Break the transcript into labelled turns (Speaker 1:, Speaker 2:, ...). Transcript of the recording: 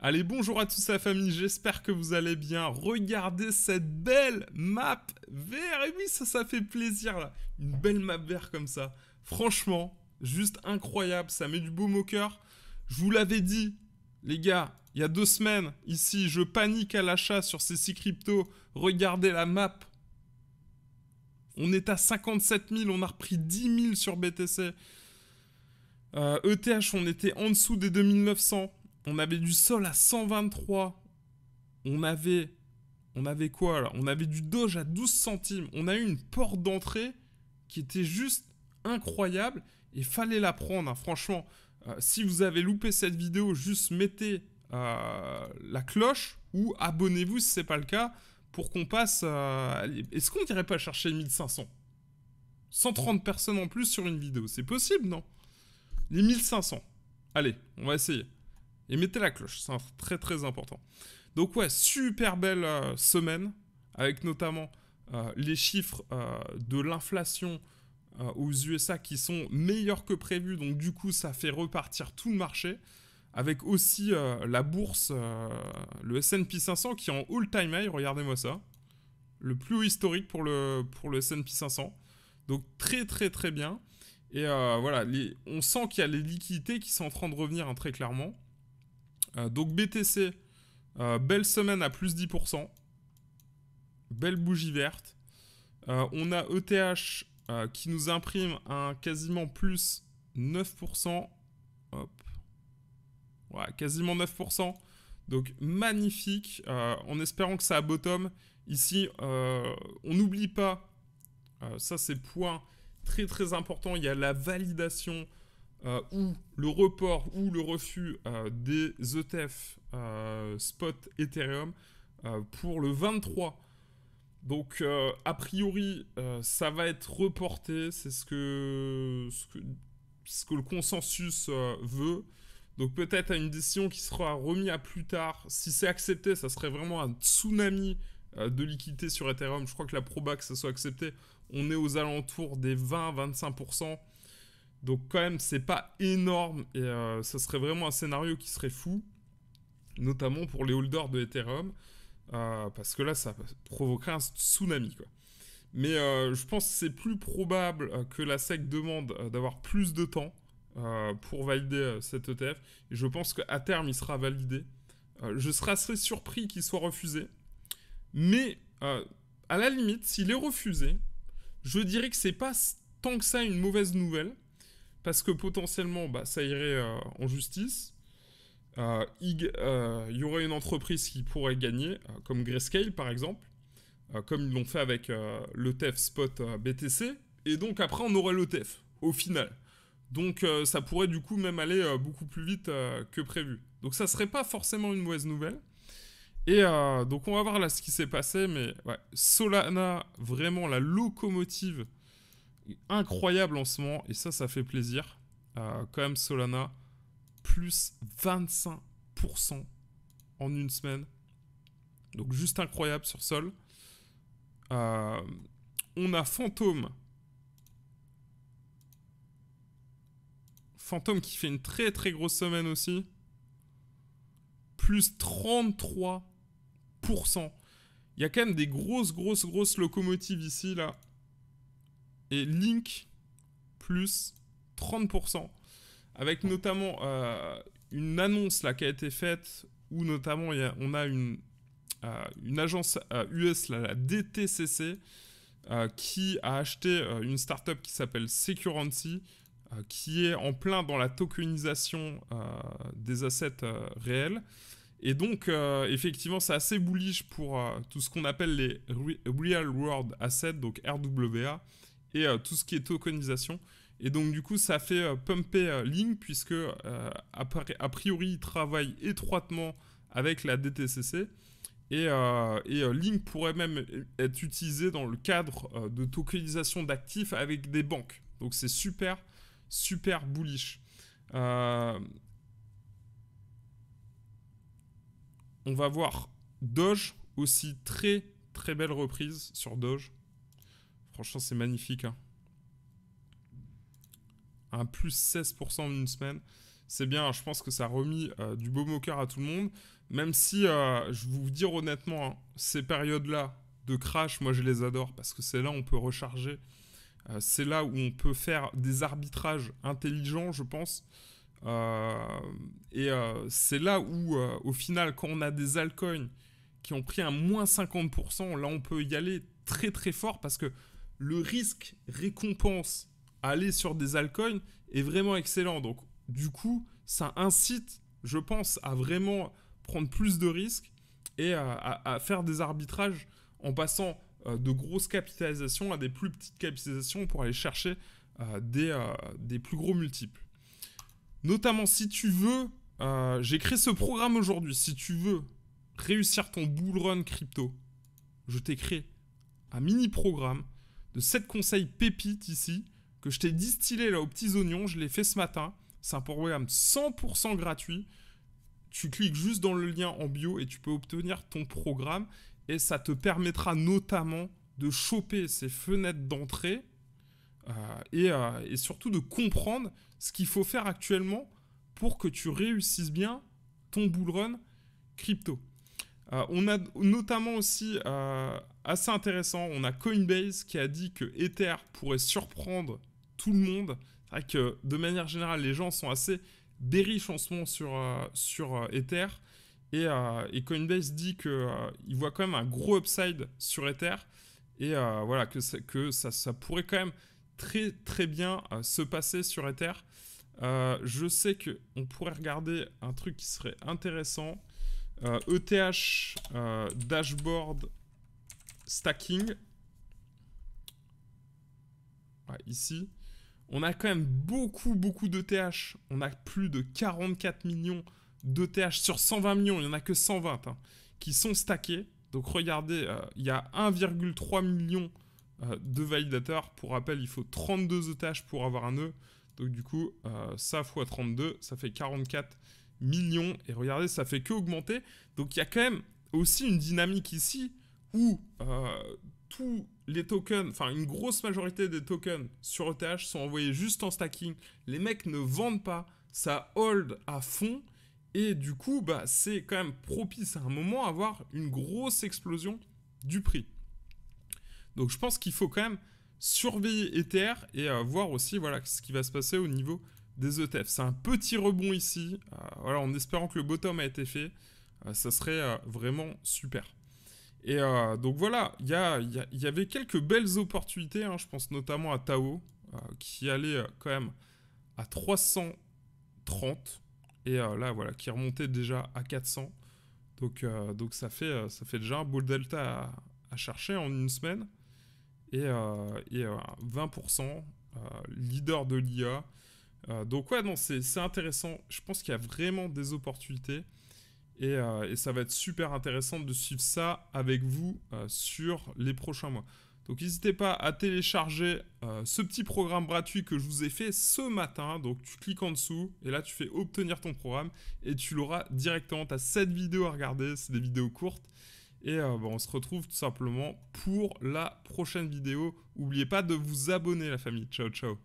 Speaker 1: Allez, bonjour à tous la famille, j'espère que vous allez bien. Regardez cette belle map vert. Et oui, ça, ça fait plaisir, là. Une belle map vert comme ça. Franchement, juste incroyable. Ça met du beau au cœur. Je vous l'avais dit, les gars, il y a deux semaines, ici, je panique à l'achat sur ces six cryptos. Regardez la map. On est à 57 000, on a repris 10 000 sur BTC. ETH, e on était en dessous des 2900 on avait du sol à 123. On avait, on avait quoi là On avait du doge à 12 centimes. On a eu une porte d'entrée qui était juste incroyable et fallait la prendre. Hein. Franchement, euh, si vous avez loupé cette vidéo, juste mettez euh, la cloche ou abonnez-vous si n'est pas le cas pour qu'on passe. Euh, est-ce qu'on n'irait pas chercher 1500 130 personnes en plus sur une vidéo, c'est possible, non Les 1500. Allez, on va essayer. Et mettez la cloche, c'est très très important. Donc ouais, super belle euh, semaine, avec notamment euh, les chiffres euh, de l'inflation aux USA qui sont meilleurs que prévu, donc du coup ça fait repartir tout le marché, avec aussi la bourse, le SP 500 qui est en all-time high, regardez-moi ça, le plus haut historique pour le, pour le SP 500, donc très très très bien. Et voilà, on sent qu'il y a les liquidités qui sont en train de revenir hein, très clairement. Euh, donc BTC, euh, belle semaine à plus 10%. Belle bougie verte. Euh, on a ETH qui nous imprime un quasiment plus 9%. Hop. quasiment 9%. Donc magnifique. en espérant que ça bottom. Ici, on n'oublie pas. ça, c'est point très très important. Il y a la validation euh, ou le report ou le refus euh, des ETF euh, spot Ethereum pour le 23. Donc a priori ça va être reporté, c'est ce que, ce que, le consensus veut. Donc peut-être à une décision qui sera remise à plus tard. Si c'est accepté, ça serait vraiment un tsunami de liquidité sur Ethereum. Je crois que la proba que ça soit accepté, on est aux alentours des 20-25%. Donc quand même, c'est pas énorme et euh, ce ça serait vraiment un scénario qui serait fou, notamment pour les holders de Ethereum, euh, parce que là, ça provoquerait un tsunami. Quoi. Mais euh, je pense que c'est plus probable que la SEC demande d'avoir plus de temps pour valider cet ETF. Et je pense qu'à terme, il sera validé. je serais assez surpris qu'il soit refusé. Mais à la limite, s'il est refusé, je dirais que c'est pas tant que ça une mauvaise nouvelle parce que potentiellement, bah, ça irait euh, en justice. Euh, il euh, y aurait une entreprise qui pourrait gagner, comme Grayscale par exemple, comme ils l'ont fait avec le TEF Spot BTC, et donc après on aurait le TEF au final. Donc ça pourrait du coup même aller beaucoup plus vite que prévu. Donc ça serait pas forcément une mauvaise nouvelle. Et donc on va voir là ce qui s'est passé, mais Solana, vraiment la locomotive incroyable en ce moment, et ça, ça fait plaisir. Euh, quand même, Solana, plus 25% en une semaine. Donc juste incroyable sur Sol. Euh, on a Fantôme. Fantôme qui fait une très très grosse semaine aussi. Plus 33%. Il y a quand même des grosses grosses grosses locomotives ici là et Link plus 30%, avec notamment euh, une annonce là, qui a été faite où notamment on a une, euh, agence US, euh, la DTCC, qui a acheté une startup qui s'appelle Securancy, qui est en plein dans la tokenisation des assets réels. Et donc, effectivement, c'est assez bullish pour tout ce qu'on appelle les Real World Assets, donc RWA, et euh, tout ce qui est tokenisation. Et donc du coup, ça fait euh, pumper euh, Link puisque a priori, il travaille étroitement avec la DTCC. Et, et, Link pourrait même être utilisé dans le cadre de tokenisation d'actifs avec des banques. Donc c'est super, super bullish. On va voir Doge aussi, très très belle reprise sur Doge. Franchement, c'est magnifique. Hein. Un plus 16% en une semaine. C'est bien, je pense que ça a remis euh, du beau moqueur à tout le monde. Même si, euh, je vous dire honnêtement, hein, ces périodes-là de crash, moi je les adore parce que c'est là où on peut recharger. Euh, c'est là où on peut faire des arbitrages intelligents, je pense. et c'est là où, au final, quand on a des altcoins qui ont pris un moins 50%, là on peut y aller très très fort parce que le risque récompense aller sur des altcoins est vraiment excellent. Donc, du coup, ça incite, je pense, à vraiment prendre plus de risques et à, faire des arbitrages en passant euh, de grosses capitalisations à des plus petites capitalisations pour aller chercher euh, des, euh, des, plus gros multiples. Notamment si tu veux, j'ai créé ce programme aujourd'hui, si tu veux réussir ton bull run crypto, je t'ai créé un mini programme 7 conseils pépites ici, que je t'ai distillé là aux petits oignons, je l'ai fait ce matin. C'est un programme 100% gratuit. Tu cliques juste dans le lien en bio et tu peux obtenir ton programme. Et ça te permettra notamment de choper ces fenêtres d'entrée euh, euh, et, surtout de comprendre ce qu'il faut faire actuellement pour que tu réussisses bien ton bull run crypto. Euh, on a notamment aussi assez intéressant. On a Coinbase qui a dit que Ether pourrait surprendre tout le monde. C'est vrai que de manière générale, les gens sont assez dériches en ce moment sur, euh, sur euh, Ether. Et, euh, et, Coinbase dit qu'il voit quand même un gros upside sur Ether. Et voilà, que, que ça, ça, pourrait quand même très très bien se passer sur Ether. je sais qu'on pourrait regarder un truc qui serait intéressant. ETH e Dashboard stacking. ici. On a quand même beaucoup, beaucoup de TH. On a plus de 44 millions de TH sur 120 millions. Il n'y en a que 120 hein, qui sont stackés. Donc regardez, euh, il y a 1,3 million euh, de validateurs. Pour rappel, il faut 32 ETH pour avoir un nœud. E. Donc du coup, euh, ça fois 32, ça fait 44 millions. Et regardez, ça fait que augmenter. Donc il y a quand même aussi une dynamique ici où euh, tous les tokens, enfin une grosse majorité des tokens sur ETH sont envoyés juste en stacking. Les mecs ne vendent pas, ça hold à fond. Et du coup, bah, c'est quand même propice à un moment à avoir une grosse explosion du prix. Donc je pense qu'il faut quand même surveiller Ether et euh, voir aussi voilà, ce qui va se passer au niveau des ETF. C'est un petit rebond ici, euh, en espérant que le bottom a été fait. ça serait vraiment super. Et euh, donc voilà, il y, avait quelques belles opportunités, hein, je pense notamment à Tao, euh, qui allait euh, quand même à 330, et là voilà, qui remontait déjà à 400. Donc, donc ça, fait, déjà un beau delta à, chercher en une semaine. Et, et 20%, leader de l'IA. donc ouais, non, c'est intéressant. Je pense qu'il y a vraiment des opportunités. Euh, et, ça va être super intéressant de suivre ça avec vous euh, sur les prochains mois. Donc n'hésitez pas à télécharger euh, ce petit programme gratuit que je vous ai fait ce matin. Donc tu cliques en dessous et là tu fais obtenir ton programme et tu l'auras directement. Tu as 7 vidéos à regarder, c'est des vidéos courtes. Et bah, on se retrouve tout simplement pour la prochaine vidéo. N'oubliez pas de vous abonner la famille. Ciao ciao